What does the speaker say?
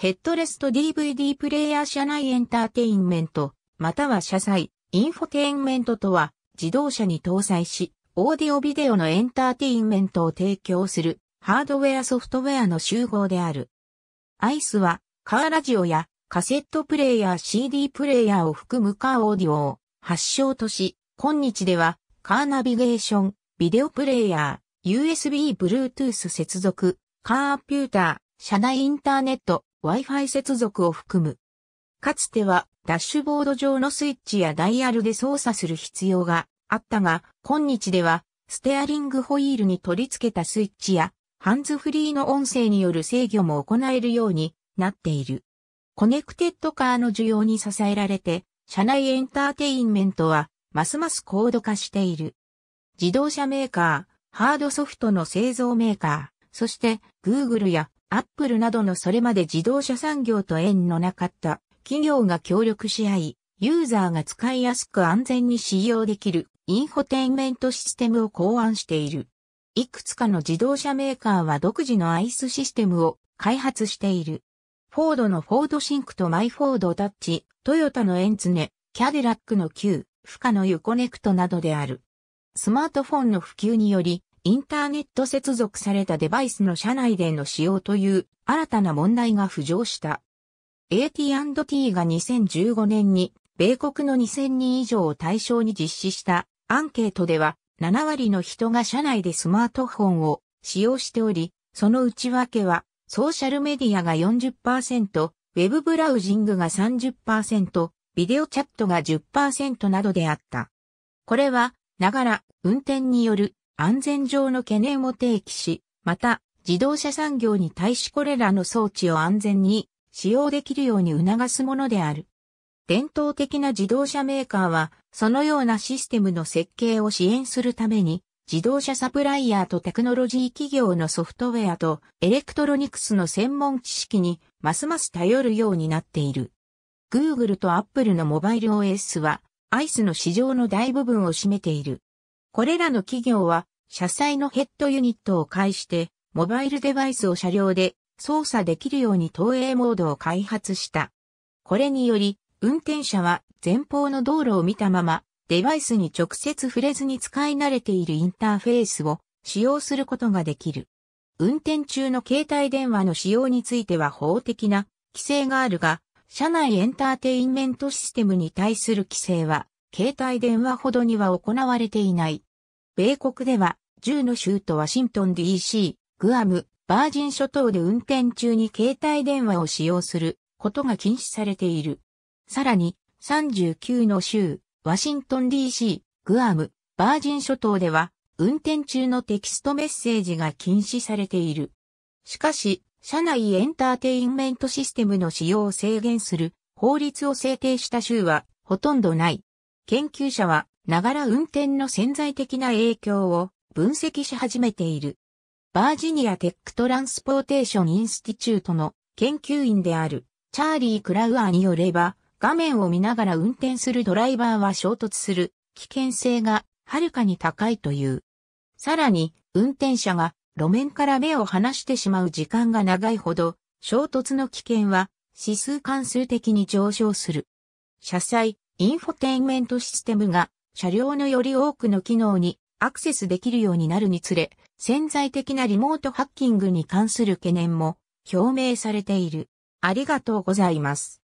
ヘッドレスト DVD プレイヤー車内エンターテインメント、または車載、インフォテインメントとは、自動車に搭載し、オーディオビデオのエンターテインメントを提供する、ハードウェアソフトウェアの集合である。アイスは、カーラジオや、カセットプレイヤー CD プレイヤーを含むカーオーディオを発祥とし、今日では、カーナビゲーション、ビデオプレイヤー、USB Bluetooth 接続、カーアピューター、社内インターネット、Wi-Fi 接続を含む。かつてはダッシュボード上のスイッチやダイヤルで操作する必要があったが、今日ではステアリングホイールに取り付けたスイッチやハンズフリーの音声による制御も行えるようになっている。コネクテッドカーの需要に支えられて、車内エンターテインメントはますます高度化している。自動車メーカー、ハードソフトの製造メーカー、そして Google やアップルなどのそれまで自動車産業と縁のなかった企業が協力し合い、ユーザーが使いやすく安全に使用できるインフォテインメントシステムを考案している。いくつかの自動車メーカーは独自のアイスシステムを開発している。フォードのフォードシンクとマイフォードタッチ、トヨタのエンツネ、キャデラックの Q、フカのユコネクトなどである。スマートフォンの普及により、インターネット接続されたデバイスの社内での使用という新たな問題が浮上した。AT&T が2015年に米国の2000人以上を対象に実施したアンケートでは7割の人が社内でスマートフォンを使用しており、その内訳はソーシャルメディアが40%、ウェブブラウジングが30%、ビデオチャットが10%などであった。これは、ながら運転による安全上の懸念を提起し、また、自動車産業に対しこれらの装置を安全に使用できるように促すものである。伝統的な自動車メーカーは、そのようなシステムの設計を支援するために、自動車サプライヤーとテクノロジー企業のソフトウェアとエレクトロニクスの専門知識にますます頼るようになっている。Google と Apple のモバイル OS は ICE の市場の大部分を占めている。これらの企業は、車載のヘッドユニットを介して、モバイルデバイスを車両で操作できるように投影モードを開発した。これにより、運転者は前方の道路を見たまま、デバイスに直接触れずに使い慣れているインターフェースを使用することができる。運転中の携帯電話の使用については法的な規制があるが、車内エンターテインメントシステムに対する規制は携帯電話ほどには行われていない。米国では、10の州とワシントン DC、グアム、バージン諸島で運転中に携帯電話を使用することが禁止されている。さらに、39の州、ワシントン DC、グアム、バージン諸島では、運転中のテキストメッセージが禁止されている。しかし、社内エンターテインメントシステムの使用を制限する法律を制定した州はほとんどない。研究者は、ながら運転の潜在的な影響を分析し始めている。バージニアテックトランスポーテーションインスティチュートの研究員であるチャーリー・クラウアーによれば、画面を見ながら運転するドライバーは衝突する危険性がはるかに高いという。さらに、運転者が路面から目を離してしまう時間が長いほど、衝突の危険は指数関数的に上昇する。車載、インフォテインメントシステムが車両のより多くの機能にアクセスできるようになるにつれ、潜在的なリモートハッキングに関する懸念も表明されている。ありがとうございます。